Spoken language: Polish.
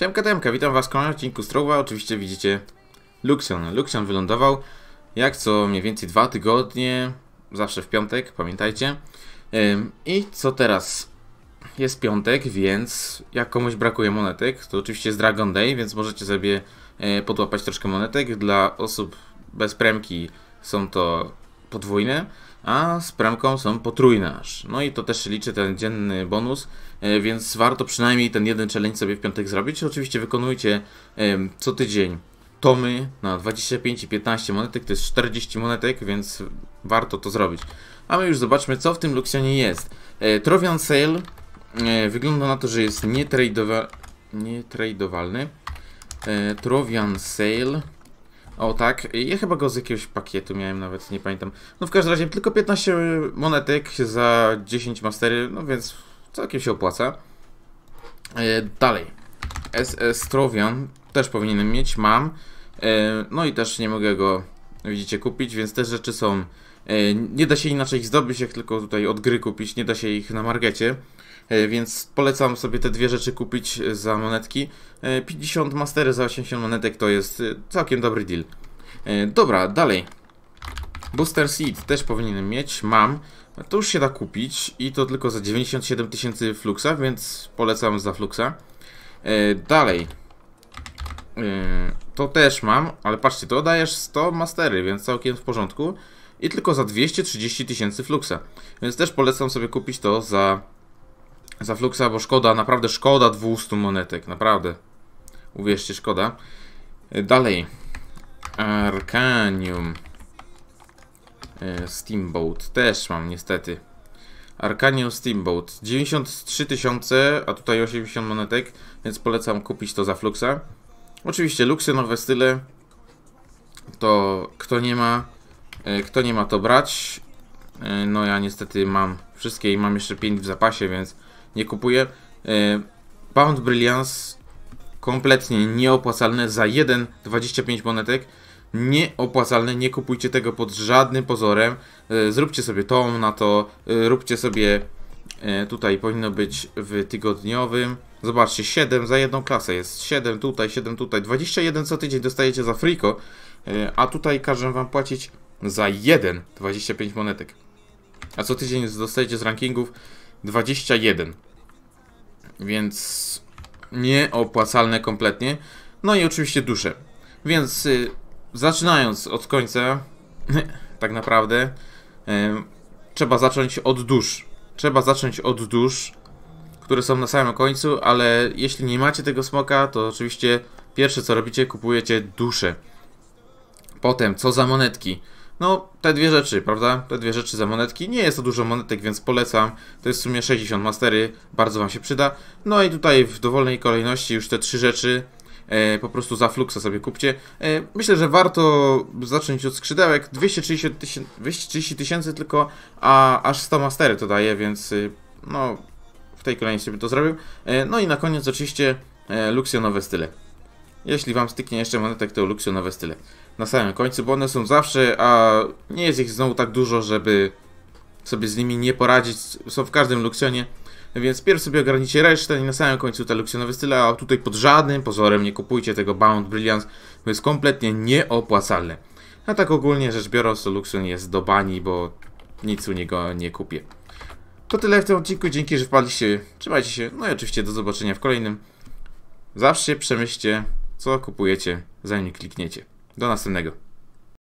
Siemka Temka, witam was w kolejnym odcinku Strowa. Oczywiście widzicie Luxion. Luxion wylądował jak co mniej więcej dwa tygodnie, zawsze w piątek, pamiętajcie. I co teraz? Jest piątek, więc jak komuś brakuje monetek, to oczywiście jest Dragon Day, więc możecie sobie e, podłapać troszkę monetek. Dla osób bez premki są to podwójne, a z premką są potrójne aż. No i to też liczy ten dzienny bonus, e, więc warto przynajmniej ten jeden challenge sobie w piątek zrobić. Oczywiście wykonujcie co tydzień tomy na 25 i 15 monetek, to jest 40 monetek, więc warto to zrobić. A my już zobaczmy, co w tym Luxionie jest. E, Trovian Sale e, wygląda na to, że jest nietradowa nietradowa nietradowalny. Trovian Sale o tak, ja chyba go z jakiegoś pakietu miałem nawet, nie pamiętam. No w każdym razie tylko 15 monetek za 10 mastery, no więc całkiem się opłaca. E, dalej. SS Trovian też powinienem mieć, mam. E, no i też nie mogę go, widzicie, kupić, więc te rzeczy są E, nie da się inaczej ich zdobyć, jak tylko tutaj od gry kupić, nie da się ich na markecie. E, więc polecam sobie te dwie rzeczy kupić e, za monetki. 50 mastery za 80 monetek to jest całkiem dobry deal. Dobra, dalej. Booster Seed też powinienem mieć, mam. To już się da kupić i to tylko za 97 tysięcy fluxa, więc polecam za fluxa. Dalej. To też mam, ale patrzcie, to dajesz 100 mastery, więc całkiem w porządku i tylko za 230 tysięcy fluxa. Więc też polecam sobie kupić to za, za fluxa, bo szkoda, naprawdę szkoda 200 monetek, naprawdę. Uwierzcie, szkoda. E, dalej. Arcanium. E, Steamboat. Też mam, niestety. Arcanium Steamboat. 93 tysiące, a tutaj 80 monetek, więc polecam kupić to za fluxa. Oczywiście luksy, nowe style. To kto nie ma, E, kto nie ma to brać? E, no ja niestety mam wszystkie i mam jeszcze 5 w zapasie, więc nie kupuję. E, Pound Brilliance kompletnie nieopłacalne za 1,25 monetek. Nieopłacalne, nie kupujcie tego pod żadnym pozorem. Zróbcie sobie tom na to, róbcie sobie tutaj powinno być w tygodniowym. Zobaczcie, 7 za jedną klasę jest, 7 tutaj, 7 tutaj, 21 co tydzień dostajecie za friko, a tutaj każę wam płacić za 1 25 monetek. A co tydzień dostajecie z rankingów 21. Więc nieopłacalne kompletnie. No i oczywiście dusze. Więc y, zaczynając od końca, tak naprawdę, y, trzeba zacząć od dusz. Trzeba zacząć od dusz, które są na samym końcu, ale jeśli nie macie tego smoka, to oczywiście pierwsze co robicie, kupujecie dusze. Potem, co za monetki? No, te dwie rzeczy, prawda? Te dwie rzeczy za monetki. Nie jest to dużo monetek, więc polecam. To jest w sumie 60 mastery, bardzo Wam się przyda. No i tutaj w dowolnej kolejności już te trzy rzeczy e, po prostu za fluksa sobie kupcie. E, myślę, że warto zacząć od skrzydełek. 230 tysięcy tylko, a aż 100 mastery to daje, więc y, no, w tej kolejności bym to zrobił. E, no i na koniec oczywiście e, luksjonowe style. Jeśli Wam styknie jeszcze monetek, to luksują nowe style. Na samym końcu, bo one są zawsze, a nie jest ich znowu tak dużo, żeby sobie z nimi nie poradzić. Są w każdym luksionie. Więc pierw sobie ogranicie resztę i na samym końcu te luksjonowe style, a tutaj pod żadnym pozorem nie kupujcie tego Bound Brilliance, bo jest kompletnie nieopłacalne. A tak ogólnie rzecz biorąc, luksjon jest do bani, bo nic u niego nie kupię. To tyle w tym odcinku, dzięki, że wpadliście, trzymajcie się, no i oczywiście do zobaczenia w kolejnym. Zawsze przemyślcie co kupujecie, zanim klikniecie. Do następnego.